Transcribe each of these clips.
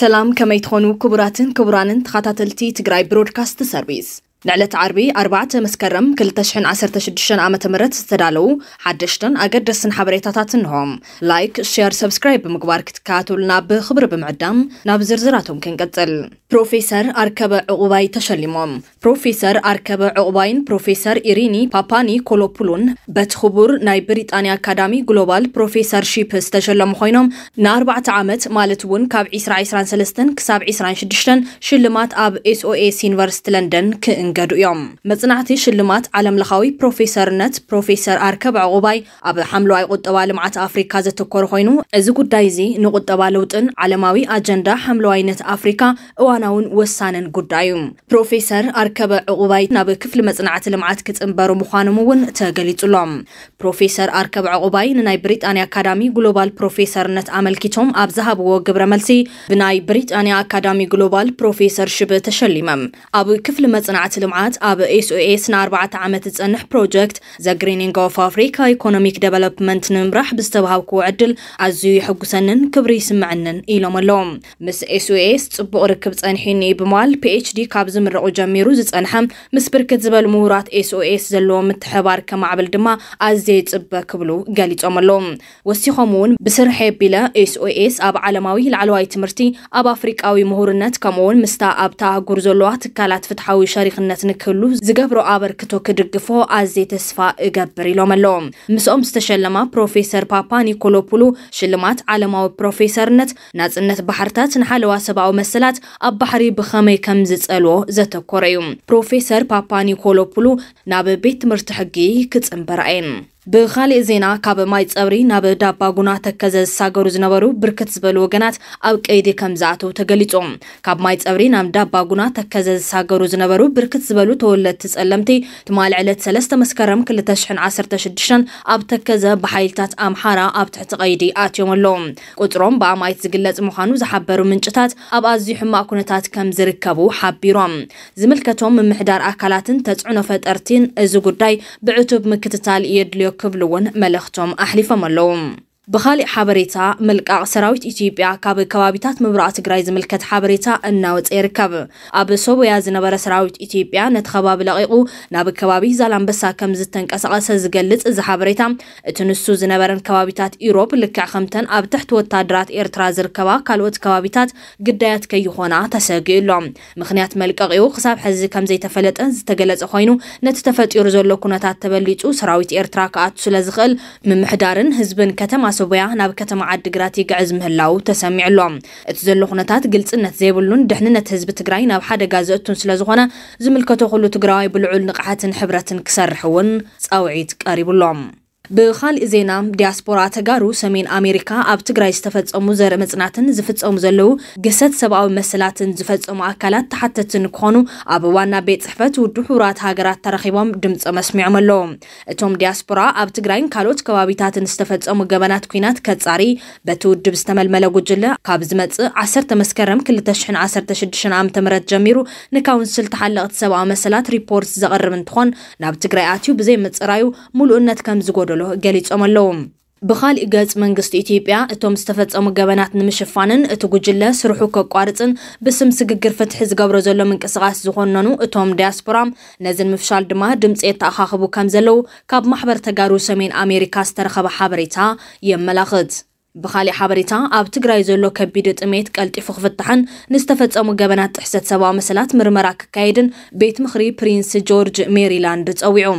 سلام كما يتخونو كبراتن كبرانن تخاتاتلتي تقراي برودكاست سيرفيس ንዕለት ዓርቢ 4 መስከረም 2016 ዓ ም ዝተዳለዉ ሓደሽትን ኣገደስን ሓበሬታታት እንሆም ላይክ ሸር ሰብስክራይብ ብምግባር ክትከኣትውልና ብክብሪ ብምዕዳም ናብ ዝርዝራቶም ክንቀጽል ፕሮፌሰር ኣርከበ ዕቑባይ ተሸሊሞም ፕሮፌሰር ኣርከበ ዕቑባይን ፕሮፌሰር ኢሪኒ ፓፓኒ ኮሎፑሉን በቲ ክቡር ናይ ብሪጣንያ ኣካዳሚ ግሎባል ፕሮፌሰር ሺፕ ዝተሸለሙ ኮይኖም ንኣርባዕተ ዓመት ማለት እውን ካብ 2023 ክሳብ 26 ሽልማት ኣብ ኤስኦኤስ ዩኒቨርስቲ ለንደን ክእን መንገዱ እዮም መፅናዕቲ ሽልማት ዓለም ለኻዊ ፕሮፌሰርነት ፕሮፌሰር ኣርከብ ዕቁባይ ኣብ ሓምለዋይ ቁጠባ ልምዓት ኣፍሪካ ዘተኮረ ኮይኑ እዚ ጉዳይ እዚ ንቁጠባ ለውጥን ዓለማዊ ኣጀንዳ ሓምለዋይነት ኣፍሪካ እዋናውን ወሳንን ጉዳይ እዩ ፕሮፌሰር ኣርከበ ዕቁባይ ናብ ክፍሊ መፅናዕቲ ልምዓት ክፅምበሩ ምዃኖም እውን ተገሊጹሎም ፕሮፌሰር ኣርከብ ዕቁባይ ንናይ ብሪጣንያ ኣካዳሚ ግሎባል ፕሮፌሰርነት ኣመልኪቶም ኣብ ዝሃብዎ ግብረ መልሲ ብናይ ብሪጣንያ ኣካዳሚ ግሎባል ፕሮፌሰር ሽብ ተሸሊሞም ኣብ ክፍሊ መፅናዕቲ ልምዓት ኣብ ኤስኦኤስ ንኣርባዕተ ዓመት ዝፀንሕ ፕሮጀክት ዘ ግሪኒንግ ኦፍ ኣፍሪካ ኢኮኖሚክ ደቨሎፕመንት ንምምራሕ ብዝተባሃብክዎ ዕድል ኣዝዩ ይሕጉሰንን ክብሪ ይስምዐንን ኢሎም ኣለዎም ምስ ኤስኦኤስ ፅቡቕ ርክብ ፀኒሒኒ ብምባል ፒኤችዲ ካብ ዝምርቑ ጀሚሩ ዝፀንሐ ምስ ብርክት ዝበሉ ምሁራት ኤስኦኤስ ዘለዎ ምትሕባር ከማዕብል ድማ ኣዝየ ይፅበ ክብሉ ገሊፆም ኣለዎም ወሲኾም እውን ብስርሐ ኣቢለ ኤስኦኤስ ኣብ ዓለማዊ ላዕለዋይ ትምህርቲ ኣብ ኣፍሪቃዊ ምሁርነት ከምኡውን ምስታ ኣብታ ኣህጉር ዘለዋ ትካላት ፍትሓዊ ሸሪክነት ሓርነት ንክህሉ ዝገብሮ ኣበርክቶ ክድግፎ ኣዘይ ተስፋ እገብር ኢሎም ኣለዎ ምስኦም ዝተሸለማ ፕሮፌሰር ፓፓ ኒኮሎፑሉ ሽልማት ዓለማዊ ፕሮፌሰርነት ናፅነት ባሕርታት ንሓለዋ ሰብኣዊ መሰላት ኣብ ባሕሪ ብኸመይ ከም ዝፀልዎ ዘተኮረ እዩ ፕሮፌሰር ፓፓ ኒኮሎፑሉ ናብ ቤት ትምህርቲ ሕጊ ክፅምበራ እየን ብኻልእ ዜና ካብ ማይ ፀብሪ ናብ ዳባ ጉና ተከዘ ዝሳገሩ ዝነበሩ ብርክት ዝበሉ ወገናት ኣብ ቀይዲ ከም ዝኣተው ተገሊፆም ካብ ማይ ፀብሪ ናብ ዳባ ጉና ተከዘ ዝሳገሩ ዝነበሩ ብርክት ዝበሉ ተወለድቲ ፀለምቲ ትማል ዕለት 3 መስከረም 216 ኣብ ተከዘ ብሓይልታት ኣምሓራ ኣብ ትሕቲ ቀይዲ ኣትዮም ኣለዉ ቁፅሮም ብኣማይት ዝግለፅ ምዃኑ ዝሓበሩ ምንጭታት ኣብ ኣዝዩ ሕማቅ ኩነታት ከም ዝርከቡ ሓቢሮም ዝምልከቶም ምምሕዳር ኣካላትን ተፅዕኖ ፈጠርቲን እዚ ጉዳይ ብዕቱብ ምክትታል የድልዮ قبلون ملختم أحلف ملوم بخالي حبريتا ملك سراويت إتيبيا كاب كوابيتات مبرأة غرايز ملكة حبريتا النوت إيركاب أب صوبيا زنبرا سراويت إتيبيا نتخباب لغيقو ناب كوابي زالان بسا كم زتن كسغاسة زغلت إز حبريتا تنسو زنبران كوابيتات إيروب لكع خمتن أب تحت وطادرات إيرترازر كوا كالوت كوابيتات قدايات كيخونا تساقي اللوم مخنيات ملك أغيو خساب حزي كم زي تفلت أنز تغلت أخوينو نتتفت إيرزولو كونتات تبليتو سراويت إيرتراكات سلزغل من محدارن هزبن كتم ሰብያ ናብ ከተማ ዓዲግራት ይግዕዝ ምህላው ተሰሚዑ ኣሎም እቲ ዘሎ ኩነታት ግልፅነት ዘይብሉን ድሕንነት ህዝቢ ትግራይ ናብ ሓደጋ ዘእቱን ስለ ዝኾነ ዝምልከቶ ኩሉ ትግራዋይ ብልዑል ንቕሓትን ሕብረትን ክሰርሕ እውን ፃውዒት ቀሪብሎም ብካልእ ዜና ዲያስፖራ ተጋሩ ሰሜን ኣሜሪካ ኣብ ትግራይ ዝተፈፀሙ ዘርኢ መፅናትን ዝፍፀሙ ዘለው ግሰት ሰብኣዊ መሰላትን ዝፈፀሙ ኣካላት ተሓተትን ክኾኑ ኣብ ዋና ቤት ፅሕፈት ውድብ ሕቡራት ሃገራት ተረኪቦም ድምፂ መስሚዖም ኣለዎ እቶም ዲያስፖራ ኣብ ትግራይን ካልኦት ከባቢታትን ዝተፈፀሙ ገበናት ኩናት ከጻሪ በቲ ውድብ ዝተመልመለ ጉጅለ ካብ ዝመፅእ 10 መስከረም 216 ዓ ም ጀሚሩ ንካውንስል ተሓለቕቲ ሰብኣዊ መሰላት ሪፖርት ዘቕርብ እንትኾን ናብ ትግራይ ኣትዩ ብዘይ ምፅራዩ ሙሉእነት ከም ዝጎደሉ ከምዘሎ ገሊፆም ኣለዉ ብኻሊእ ገጽ መንግስቲ ኢትዮጵያ እቶም ዝተፈጸሙ ገበናት ንምሽፋንን እቲ ጉጅለ ስርሑ ከቋርፅን ብስም ስግግር ፍትሒ ዝገብሮ ዘሎ ምንቅስቓስ ዝኾነኑ እቶም ዲያስፖራ ነዚ ንምፍሻል ድማ ድምፂ ተኣኻኽቡ ከም ዘለዉ ካብ ማሕበር ተጋሩ ሰሜን ኣሜሪካ ዝተረኸበ ሓበሬታ የመላኽት ብኻሊእ ሓበሬታ ኣብ ትግራይ ዘሎ ከቢድ ጥሜት ቀልጢፉ ክፍታሕን ንዝተፈፀሙ ገበናት ጥሕሰት ሰብዊ መሰላት ምርመራ ክካየድን ቤት ምክሪ ፕሪንስ ጆርጅ ሜሪላንድ ፀዊዑ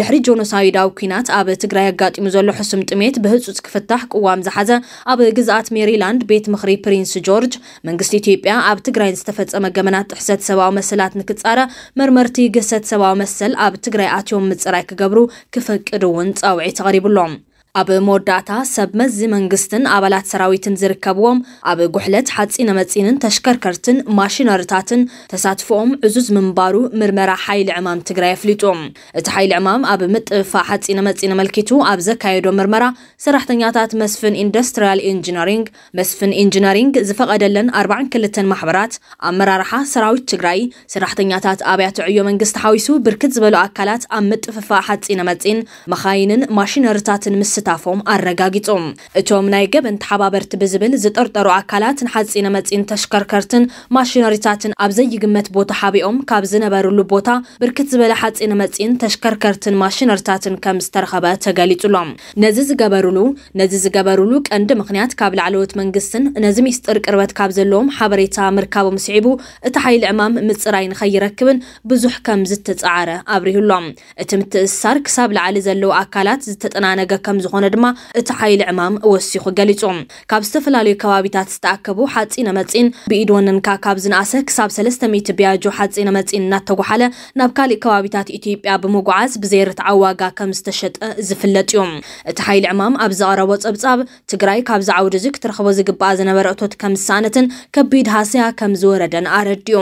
ድሕሪ ጆኖሳይዳዊ ኩናት ኣብ ትግራይ ኣጋጢሙ ዘሎ ሕሱም ጥሜት ብህፁፅ ክፍታሕ ቅዋም ዝሓዘ ኣብ ግዝኣት ሜሪላንድ ቤት ምክሪ ፕሪንስ ጆርጅ መንግስቲ ኢትዮጵያ ኣብ ትግራይ ዝተፈፀመ ገበናት ጥሕሰት ሰብዊ መሰላት ንክፃረ መርመርቲ ግሰት ሰብዊ መሰል ኣብ ትግራይ ኣትዮም ምፅራይ ክገብሩ ክፈቅድ እውን ፀውዒ ተቐሪቡሎም ኣብ መወዳእታ ሰብ መዚ መንግስትን ኣባላት ሰራዊትን ዝርከብዎም ኣብ ጉሕለት ሓፂነ መፂንን ተሽከርከርትን ማሽነርታትን ተሳትፎኦም ዕዙዝ ምንባሩ ምርመራ ሓይሊ ዕማም ትግራይ ኣፍሊጡ እቲ ሓይሊ ዕማም ኣብ ምጥፋእ ሓፂነ መፂን ኣመልኪቱ ኣብ ዘካየዶ ምርመራ ሰራሕተኛታት መስፍን ኢንዱስትሪያል ኢንጂነሪንግ መስፍን ኢንጂነሪንግ ዝፈቐደለን 42 ማሕበራት ኣመራርሓ ሰራዊት ትግራይ ሰራሕተኛታት ኣብያተ ዕዮ መንግስቲ ሓዊሱ ብርክት ዝበሉ ኣካላት ኣብ ምጥፍፋእ ሓፂነ መፂን መኻይንን ማሽነርታትን ምስ ምትሕትታፎም ኣረጋጊጹ እቶም ናይ ገበን ተሓባበርቲ ብዝብል ዝጠርጠሩ ኣካላትን ሓፂነ መፂን ተሽከርከርትን ማሽነሪታትን ኣብ ዘይግመት ቦታ ሓቢኦም ካብ ዝነበሩሉ ቦታ ብርክት ዝበለ ሓፂነ መፂን ተሽከርከርትን ማሽነሪታትን ከም ዝተረኸበ ተገሊጹሎም ነዚ ዝገበሩሉ ነዚ ዝገበሩሉ ቀንዲ ምክንያት ካብ ላዕለወት መንግስትን ነዚ ሚስጥር ቅርበት ካብ ዘለዎም ሓበሬታ ምርካቦም ስዒቡ እቲ ሓይሊ ዕማም ምፅራይ ንኸይረክብን ብዙሕ ከም ዝተፃዓረ ኣብሪህሎም እቲ ምትእሳር ክሳብ ላዕሊ ዘለዉ ኣካላት ዝተጠናነገ ከም ዝኾነ ዝኾነ ድማ እቲ ሓይሊ ዕማም ወሲኹ ገሊጹ ካብ ዝተፈላለዩ ከባቢታት ዝተኣከቡ ሓፂነ መፂን ብኢድ ወነንካ ካብ ዝነኣሰ ክሳብ 300 ብያጆ ሓፂነ መፂን እናተጓሓለ ናብ ካልእ ከባቢታት ኢትዮጵያ ብምጉዓዝ ብዘይርትዓብ ዋጋ ከም ዝተሸጠ ዝፍለጥ እዩ እቲ ሓይሊ ዕማም ኣብ ዘቐረቦ ፀብጻብ ትግራይ ካብዚ ዓውዲ እዚ ክትረኽቦ ዝግባእ ዝነበረ እቶት ከም ዝሳኣነትን ከቢድ ሃስያ ከም ዝወረደን ኣረድዩ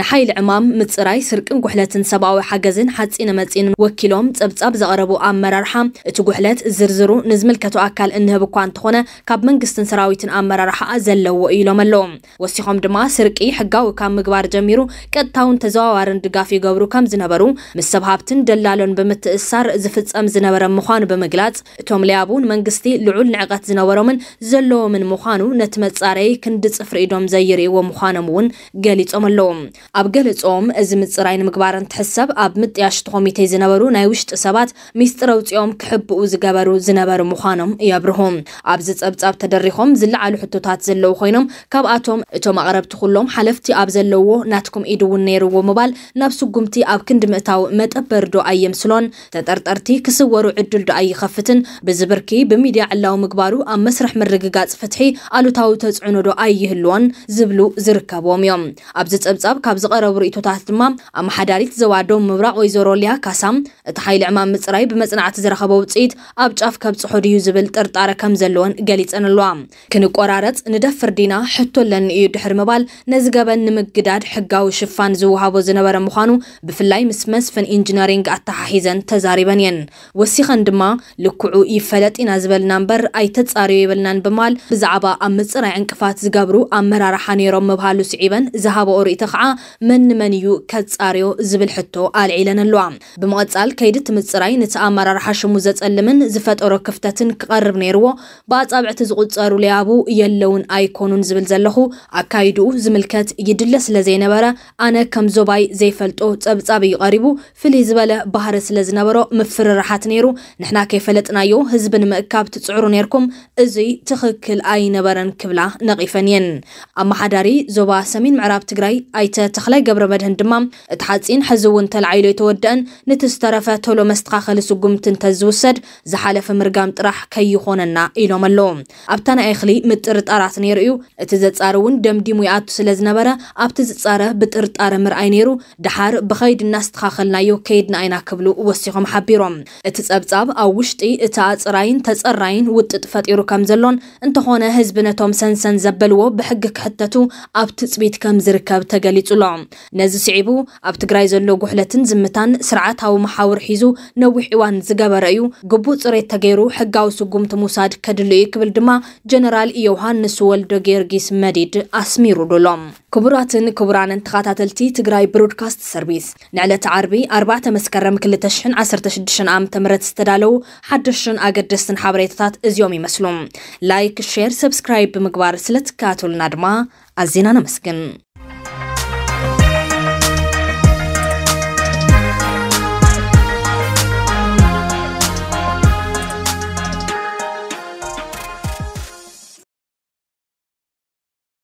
ንሓይሊ ዕማም ምፅራይ ስርቅን ጉሕለትን ሰብኣዊ ሓገዝን ሓፂነ መፂን ወኪሎም ፀብጻብ ዘቐረቡ ኣመራርሓ እቲ ጉሕለት ዝርዝር ዝርዝሩ ንዝምልከቶ ኣካል እንህብ እኳ እንተኾነ ካብ መንግስትን ሰራዊትን ኣመራርሓ ዘለዎ ኢሎም ኣለዉ ወሲኾም ድማ ስርቂ ሕጋዊ ካብ ምግባር ጀሚሩ ቀጥታውን ተዘዋዋርን ድጋፍ ይገብሩ ከም ዝነበሩ ምስ ሰብ ሃብትን ደላሎን ብምትእሳር ዝፍፀም ዝነበረ ምዃኑ ብምግላጽ እቶም ልያቡ ንመንግስቲ ልዑል ንዕቐት ዝነበሮምን ዘለዎምን ምዃኑ ነቲ መጻረይ ክንዲ ፅፍሪ ኢዶም ዘይርእዎ ምዃኖም እውን ገሊፆም ኣለዉ ኣብ ገለፆም እዚ ምፅራይ ንምግባር እንትሕሰብ ኣብ ምጥያሽቲ ኮሚቴ ዝነበሩ ናይ ውሽጢ ሰባት ሚስጢር ኣውፂኦም ክሕብኡ ዝገበሩ ዝነበሩ ምዃኖም የብርሁም ኣብዚ ጸብጻብ ተደሪኾም ዝለዓሉ ሕቶታት ዘለዉ ኮይኖም ካብኣቶም እቶም ኣቕረብቲ ኩሎም ሓለፍቲ ኣብ ዘለዎ ናትኩም ኢድ እውን ነይርዎ ምባል ናብ ስጉምቲ ኣብ ክንዲ ምእታው መጠበር ዶ ኣየምስሎን ተጠርጠርቲ ክስወሩ ዕድል ዶ ኣይኸፍትን ብዝብርኪ ብሚድያ ዕላዊ ምግባሩ ኣብ መስርሕ ምርግጋፅ ፍትሒ ኣሉታዊ ተፅዕኖ ዶ ኣይህልዎን ዝብሉ ዝርከቦም እዮም ኣብዚ ጸብጻብ ካብ ዝቐረቡ ርእቶታት ድማ ኣመሓዳሪት ዞባ ዶም ምብራቕ ወይዘሮ ልያ ካሳም እቲ ሓይሊ ዕማም ምፅራይ ብመፅናዕቲ ዝረኸበ ውፅኢት ኣብ ጫፍ ከብፅሖ ድዩ ዝብል ጥርጣረ ከም ዘለዎን ገሊፀን ኣለዋ ክንቆራረፅ ንደፍር ዲና ሕቶ ኣለኒ እዩ ድሕሪ ምባል ነዚ ገበን ንምግዳድ ሕጋዊ ሽፋን ዝውሃቦ ዝነበረ ምዃኑ ብፍላይ ምስ መስፍን ኢንጂነሪንግ ኣተሓሒዘን ተዛሪበን እየን ወሲኸን ድማ ልክዑ ይፈለጥ ኢና ዝበልና እምበር ኣይተፃርዮ ይብልናን ብምባል ብዛዕባ ኣብ ምፅራይ ዕንቅፋት ዝገብሩ ኣመራርሓ ነይሮም ምብሃሉ ስዒበን ዝሃበኦ ርእቲ ከዓ መን መን እዩ ከፃርዮ ዝብል ሕቶ ኣልዒለን ኣለዋ ብምቕፃል ከይዲ ትምፅራይ ነቲ ኣመራርሓ ሽሙ ዘፀልምን ዝፈጠ ዝፈጠሮ ክፍተትን ክቐርብ ነይርዎ ብኣጻብዕቲ ዝቑጸሩ ለያቡ የለውን ኣይኮኑን ዝብል ዘለኹ ኣካይድኡ ዝምልከት ይድለ ስለ ዘይነበረ ኣነ ከም ዞባይ ዘይፈልጦ ጸብጻብ እዩ ቀሪቡ ፍልይ ዝበለ ባህሪ ስለ ዝነበሮ ምፍርራሓት ነይሩ ንሕና ከይፈለጥናዮ ህዝቢ ንምእካብ ትፅዕሩ ነርኩም እዚ ትኽክል ኣይነበረን ክብላ ነቒፈን እየን ኣመሓዳሪ ዞባ ሰሜን ምዕራብ ትግራይ ኣይተ ተኽለ ገብረ መድህን ድማ እቲ ሓፂን ሕዚ እውን ተላዓይሎ የተወድአን ንቲ ዝተረፈ ተሎ መስተኻኸሊ ስጉምቲ እንተዝውሰድ ዝሓለፈ ምርጋም ጥራሕ ከይኮነና ኢሎም ኣለዉ ኣብታ ናይ እኽሊ ምጥርጣራት ነይሩ እዩ እቲ ዘፃሪ እውን ደምዲሙ ይኣቱ ስለ ዝነበረ ኣብቲ ዝፃረ ብጥርጣረ ምርኣይ ነይሩ ድሓር ብኸይድ እናስተኻኸልናዮ ከይድና ኢና ክብሉ ወሲኾም ሓቢሮም እቲ ፀብጻብ ኣብ ውሽጢ እቲ ኣፅራይን ተፀራይን ውጥጥ ፈጢሩ ከም ዘሎን እንተኾነ ህዝቢ ነቶም ሰንሰን ዘበልዎ ብሕጊ ክሕተቱ ኣብ ትፅቢት ከም ዝርከብ ተገሊጹሎ ነዚ ስዒቡ ኣብ ትግራይ ዘሎ ጉሕለትን ዝምታን ስርዓታዊ መሓውር ሒዙ ነዊሕ እዋን ዝገበረ እዩ ግቡእ ፅሬት ገይሩ ሕጋዊ ስጉምቲ ምውሳድ ከድልዩ ክብል ድማ ጀነራል ዮሃንስ ወልደ ጊዮርጊስ መዲድ ኣስሚሩ ድሎም ክቡራትን ክቡራንን ተኸታተልቲ ትግራይ ብሮድካስት ሰርቪስ ንዕለት ዓርቢ 4 መስከረም 2016 ዓ ም ዝተዳለዉ ሓደሽን ኣገደስትን ሓበሬታታት እዚኦም ይመስሉ ላይክ ሼር ሰብስክራይብ ብምግባር ስለትከታተሉና ድማ ኣዜና ነመስግን